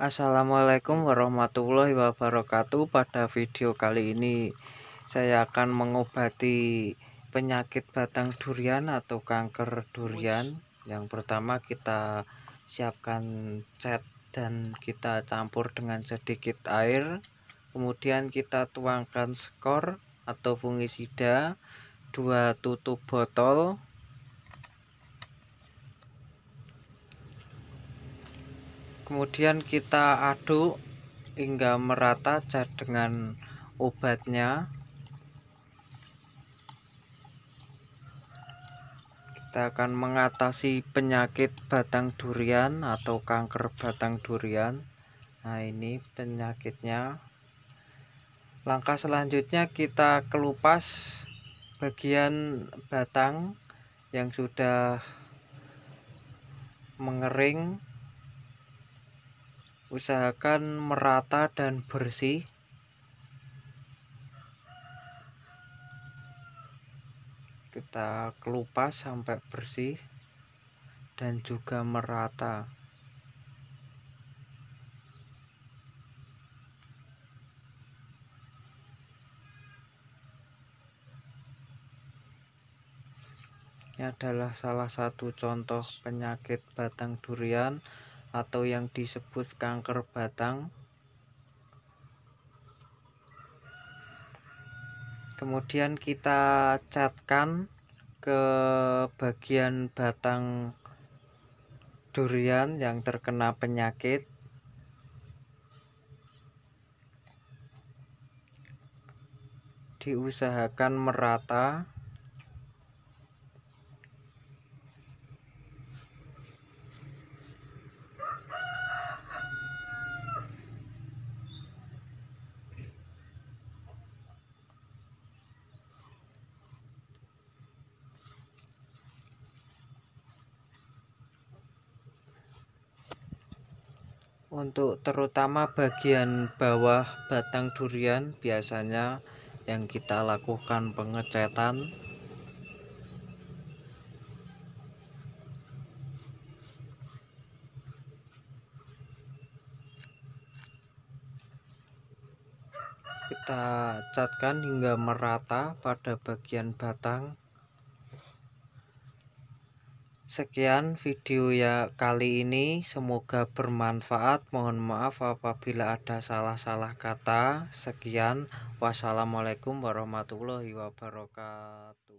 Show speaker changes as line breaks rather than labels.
Assalamualaikum warahmatullahi wabarakatuh Pada video kali ini saya akan mengobati penyakit batang durian atau kanker durian Yang pertama kita siapkan cat dan kita campur dengan sedikit air Kemudian kita tuangkan skor atau fungisida dua tutup botol kemudian kita aduk hingga merata cat dengan obatnya kita akan mengatasi penyakit batang durian atau kanker batang durian nah ini penyakitnya langkah selanjutnya kita kelupas bagian batang yang sudah mengering usahakan merata dan bersih kita kelupas sampai bersih dan juga merata ini adalah salah satu contoh penyakit batang durian atau yang disebut kanker batang. Kemudian kita catkan ke bagian batang durian yang terkena penyakit. Diusahakan merata. untuk terutama bagian bawah batang durian biasanya yang kita lakukan pengecatan kita catkan hingga merata pada bagian batang Sekian video ya kali ini, semoga bermanfaat. Mohon maaf apabila ada salah-salah kata. Sekian, wassalamualaikum warahmatullahi wabarakatuh.